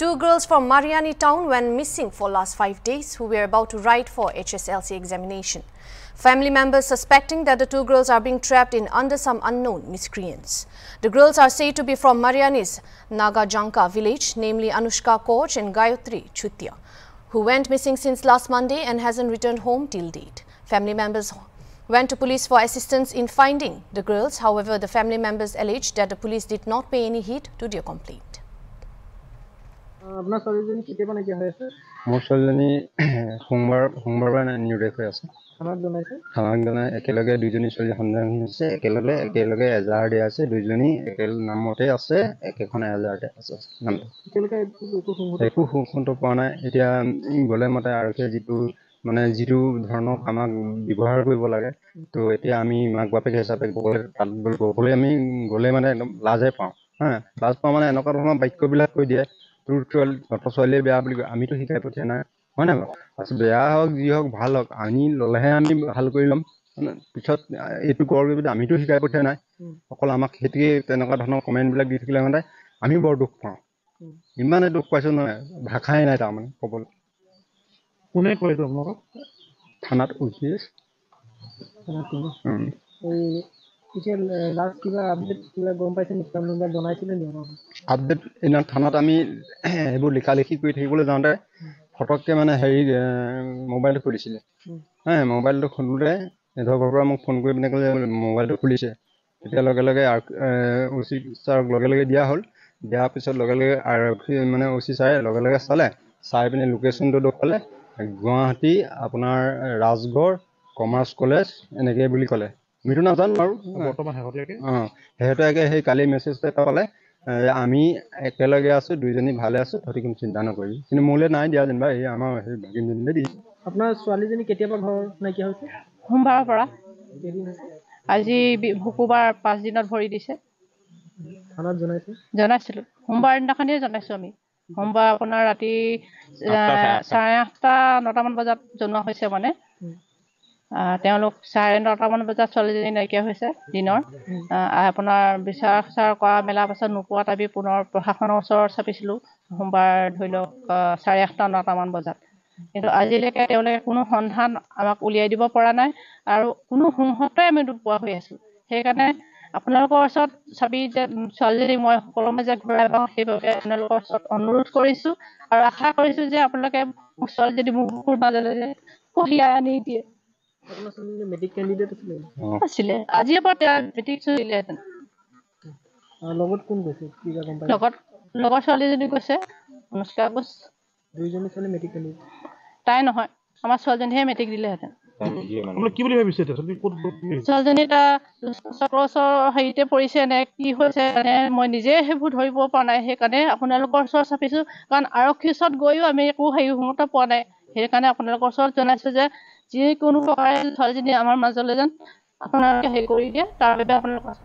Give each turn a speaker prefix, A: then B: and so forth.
A: Two girls from Mariani town went missing for last five days who were about to write for HSLC examination. Family members suspecting that the two girls are being trapped in under some unknown miscreants. The girls are said to be from Mariani's Nagajanka village, namely Anushka Koch and Gayatri Chutia, who went missing since last Monday and hasn't returned home till date. Family members went to police for assistance in finding the girls. However, the family members alleged that the police did not pay any heed to their complaint.
B: আপোনাৰ ছোৱালীজনী কেতিয়াবা নাইকিয়া হৈ আছে মোৰ ছোৱালীজনী সোমবাৰ সোমবাৰ নিৰুদেশ হৈ আছে খানাক জনাইছে খানাক জনাই একেলগে দুজনী ছোৱালী সন্ধান হৈছে একেলগে একেলগে এজাহাৰ দিয়া আছে দুজনী একে নামতে আছে একেখন এজাহাৰতে আছে একো সোমখনটো পোৱা নাই এতিয়া গ'লে মতে আৰক্ষীয়ে যিটো মানে যিটো ধৰণৰ আমাক ব্যৱহাৰ কৰিব লাগে তো এতিয়া আমি মাক বাপেক হিচাপে গ'লে তাত গ'বলৈ আমি গ'লে মানে একদম লাজে পাওঁ হা লাজ পাওঁ মানে এনেকুৱা ধৰণৰ বাক্যবিলাক কৈ দিয়ে তোৰ ছোৱালী তহঁতৰ ছোৱালীয়ে বেয়া বুলি কয় আমিতো শিকাই পঠিয়া নাই হয় নাই বাৰু বেয়া হওক যি হওক ভাল হওক আনি ল'লেহে আমি ভাল কৰি ল'ম পিছত এইটো কৰ বুলি আমিতো শিকাই পঠিয়া নাই অকল আমাক সেইটোকে তেনেকুৱা ধৰণৰ কমেণ্টবিলাক দি থাকিলে মানে আমিও বৰ দুখ পাওঁ ইমানেই দুখ পাইছো নহয় ভাষাই নাই তাৰমানে ক'বলৈ কোনে কয় থানাত অ' চি এছ
A: আপডেট
B: এনে থানাত আমি সেইবোৰ লিখা লিখি কৰি থাকিবলৈ যাওঁতে ফটককৈ মানে হেৰি মোবাইলটো খুলিছিলে হা মোবাইলটো খোলোঁতে নেটৱৰ্কৰ পৰা মোক ফোন কৰি পিনে ক'লে মোবাইলটো খুলিছে তেতিয়া লগে লগে অ'চি ছাৰক লগে লগে দিয়া হ'ল দিয়াৰ পিছত লগে লগে আৰক্ষী মানে অ'চি ছাৰে লগে লগে চালে চাই পিনে লোকেশ্যনটো দেখুৱালে গুৱাহাটী আপোনাৰ ৰাজগড় কমাৰ্চ কলেজ এনেকৈ বুলি ক'লে মৃত নাজানো আৰু বৰ্তমান শেহতীয়াকৈ অঁ শেহতীয়াকৈ সেই কালি মেছেজ এটা পালে আমি একেলগে আছোঁ দুইজনী ভালে আছোঁ তহঁতি কোনো চিন্তা নকৰিবি কিন্তু মোলৈ নাই দিয়া যেনিবা এই আমাৰ সেই ভাগিনজনীলৈ দিছোঁ আপোনাৰ ছোৱালীজনী কেতিয়াবা ঘৰ নাইকিয়া হৈছে
A: সোমবাৰৰ পৰা আজি শুকুৰবাৰ পাঁচদিনত ভৰি দিছে জনাইছিলোঁ সোমবাৰ দিনাখনিয়ে জনাইছোঁ আমি সোমবাৰ আপোনাৰ ৰাতি চাৰে আঠটা নটামান বজাত জনোৱা হৈছে মানে তেওঁলোক চাৰে নটামান বজাত ছোৱালীজনী নাইকিয়া হৈছে দিনৰ আপোনাৰ বিচাৰ খচাৰ কৰা মেলাৰ পাছত নোপোৱাত আমি পুনৰ প্ৰশাসনৰ ওচৰত চাপিছিলোঁ সোমবাৰ ধৰি লওক চাৰে আঠটা নটামান বজাত কিন্তু আজিলৈকে তেওঁলোকে কোনো সন্ধান আমাক উলিয়াই দিব পৰা নাই আৰু কোনো সোঁহতে আমি নোপোৱা হৈ আছোঁ সেইকাৰণে আপোনালোকৰ ওচৰত চাবি যে ছোৱালীজনী মই সকলো মাজে ঘূৰাই পাওঁ সেইবাবে আপোনালোকৰ ওচৰত অনুৰোধ কৰিছোঁ আৰু আশা কৰিছোঁ যে আপোনালোকে ছোৱালীজনী মোৰ বুকুৰ যে কঢ়িয়াই আনি দিয়ে হেৰিতে পৰিছে নে কি হৈছে মই নিজে সেইবোৰ ধৰিব পৰা নাই সেইকাৰণে আপোনালোকৰ ওচৰ চাপিছো কাৰণ আৰক্ষীৰ ওচৰত গৈও আমি একো হেৰি পোৱা নাই সেইকাৰণে আপোনালোকৰ ওচৰত জনাইছোঁ যে যিকোনো প্ৰকাৰে ছোৱালীজনী আমাৰ মাজলৈ যেন আপোনালোকে হেৰি কৰি দিয়ে তাৰ বাবে আপোনালোকৰ